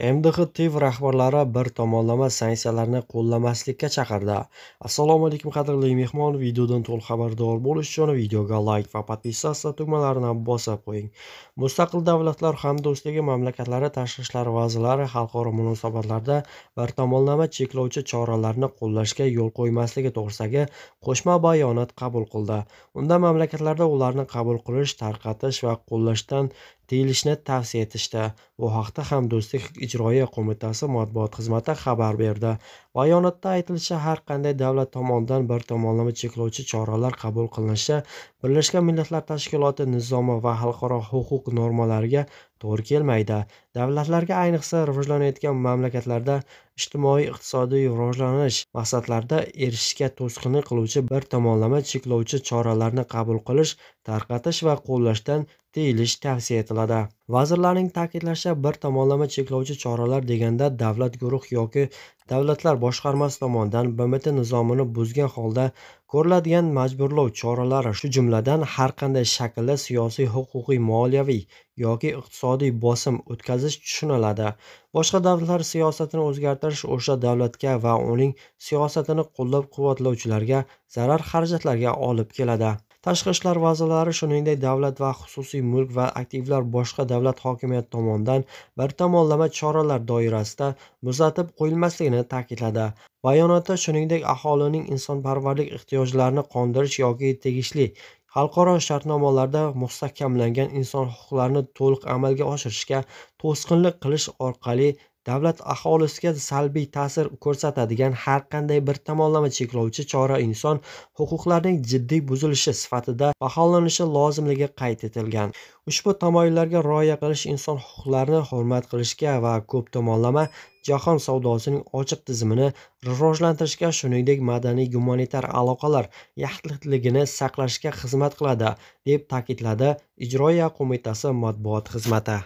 mdh tiv rahbarlari bir tomonlama sanksiyalarni qo'llamaslikka chaqirdi assalomu alaykum qadrli mehmon videodan to'liq xabardor bo'lish uchun videoga like va podpisatsiya tugmalarini bosib qo'ying mustaqil davlatlar hamdo'stligi mamlakatlari tashqi ishlar vazirlari xalqaro munosabatlarda bir tomonlama cheklovchi choralarni qo'llashga yo'l qo'ymasligi to'g'risidagi qo'shma bayonot qabul qildi unda mamlakatlarda ularni qabul qilish tarqatish va qo'llashdan deyilishini tavsiya etishdi bu haqda hamdo'stlik ijroiya qo'mitasi matbuot xizmati xabar berdi bayonotda aytilishicha har qanday davlat tomonidan bir tomonlama cheklovchi choralar qabul qilinishi birlashgan millatlar tashkiloti nizomi va xalqaro huquq normalariga to'g'ri kelmaydi davlatlarga ayniqsa rivojlanayotgan mamlakatlarda ijtimoiy iqtisodiy rivojlanish maqsadlarida erishishga to'sqinlik qiluvchi bir tomonlama cheklovchi choralarni qabul qilish tarqatish va qo'llashdan tiyilish tavsiya etiladi vazirlarning ta'kidlashicha bir tomonlama cheklovchi choralar deganda davlat guruh yoki davlatlar boshqarmasi tomonidan bmt nizomini buzgan holda ko'riladigan majburlov choralari shu jumladan har qanday shaklda siyosiy huquqiy moliyaviy yoki iqtisodiy bosim o'tkazish tushuniladi boshqa davlatlar siyosatini o'zgartirish o'sha davlatga va uning siyosatini qo'llab quvvatlovchilarga zarar xarajatlarga olib keladi tashqi ishlar vazirlari shuningdek davlat va xususiy mulk va aktivlar boshqa davlat hokimiyati tomonidan bir tomonlama choralar doirasida muzlatib qo'yilmasligini ta'kidladi bayonotda shuningdek aholining insonparvarlik ehtiyojlarini qondirish yoki tegishli xalqaro shartnomalarda mustahkamlangan inson huquqlarini to'liq amalga oshirishga to'sqinlik qilish orqali davlat aholisiga salbiy ta'sir ko'rsatadigan har qanday bir tomonlama cheklovchi chora inson huquqlarining jiddiy buzilishi sifatida baholanishi lozimligi qayd etilgan ushbu tamoyillarga rioya qilish inson huquqlarini hurmat qilishga va ko'p tomonlama jahon savdosining ochiq tizimini rivojlantirishga shuningdek madaniy gumanitar aloqalar yaxlitligini saqlashga xizmat qiladi deb ta'kidladi ijroiya qo'mitasi matbuot xizmati